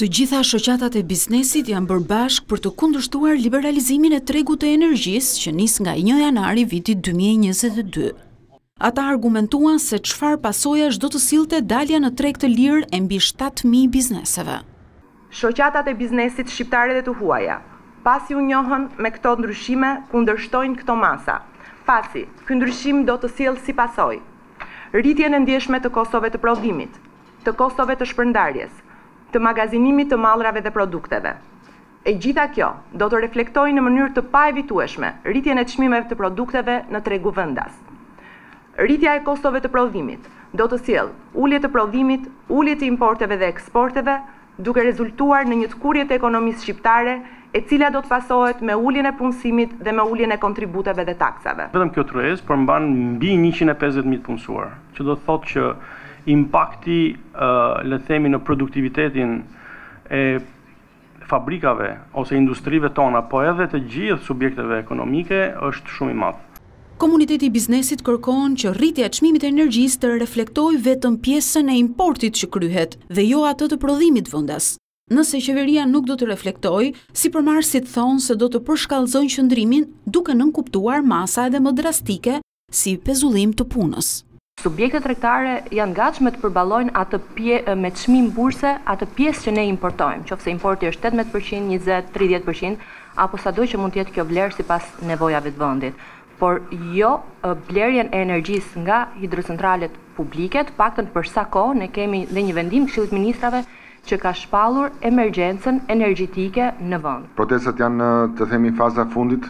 Të gjitha shoqatat e biznesit janë bërë bashk për të kundërshtuar liberalizimin e tregut të energjisë që nis nga 1 janari viti 2022. Ata argumentuan se çfarë është do të sillte dalja në treg të lirë e mbi 7000 bizneseve. Shoqatat e biznesit shqiptare dhe të huaja, pasi u njohën me këto ndryshime, kundërshtojnë këto masa, pasi ky ndryshim do të sillë si pasoj rritjen e ndjeshme të kostove të prodhimit, të kostove të shpërndarjes të magazinimit të malrave dhe produkteve. E gjitha kjo do të reflektojnë në mënyrë të pa evitueshme rritjen e të të produkteve në tregu vëndas. Rritja e kostove të prodhimit do të siel ullje të prodhimit, ullje të importeve dhe eksporteve, duke rezultuar në një të kurje të ekonomisë shqiptare, e cila do të fasohet me ulljen e punësimit dhe me ulljen e kontributeve dhe taksave. Vedëm kjo të rrezë përmban mbi 150.000 punësuar, që do të thotë që impakti uh, le themi në produktivitetin e fabrikave ose industrive tona, po edhe të gjithë subjekteve ekonomike është shumë i madhë. Komuniteti i biznesit kërkon që rritja e çmimit të energjisë të reflektojë vetëm pjesën e importit që kryhet dhe jo atë të prodhimit vendas. Nëse qeveria nuk do të reflektoj, si të thonë se do të përshkallëzojnë qëndrimin duke nënkuptuar masa edhe më drastike si pezullim të punës. Subjektet trektare janë gatshme të përbalojnë atë pje, me të shmim burse atë pjesë që ne importojmë, që ofse importi është 18%, 20%, 30%, apo sa doj që mund tjetë kjo vlerë si pas nevojave të vëndit. Por jo blerjen e energjis nga hidrocentralet publiket, të për sa ko ne kemi dhe një vendim këshilit ministrave që ka shpalur emergjensën energjitike në vënd. Protestat janë të themi faza fundit,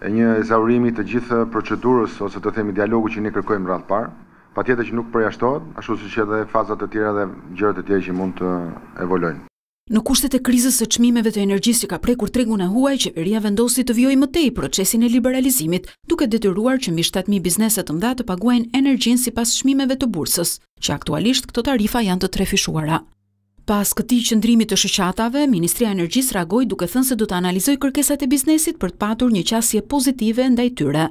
e një ezaurimi të gjithë procedurës ose të themi dialogu që ne kërkojmë rrallë parë pa tjetër që nuk përjashtohet, ashtu si që edhe fazat të tjera dhe gjërët të tjera që mund të evolojnë. Në kushtet e krizës së çmimeve të energjisë që ka prekur tregun e huaj, qeveria vendosi të vijojë më tej procesin e liberalizimit, duke detyruar që mbi 7000 biznese të mëdha të paguajnë energjinë sipas çmimeve të bursës, që aktualisht këto tarifa janë të trefishuara. Pas këtij qëndrimit të shoqatave, Ministria e Energjisë reagoi duke thënë se do të analizojë kërkesat e biznesit për të patur një qasje pozitive ndaj tyre.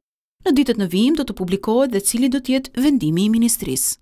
Në ditët në vijim do të publikohet dhe cili do të jetë vendimi i ministrisë.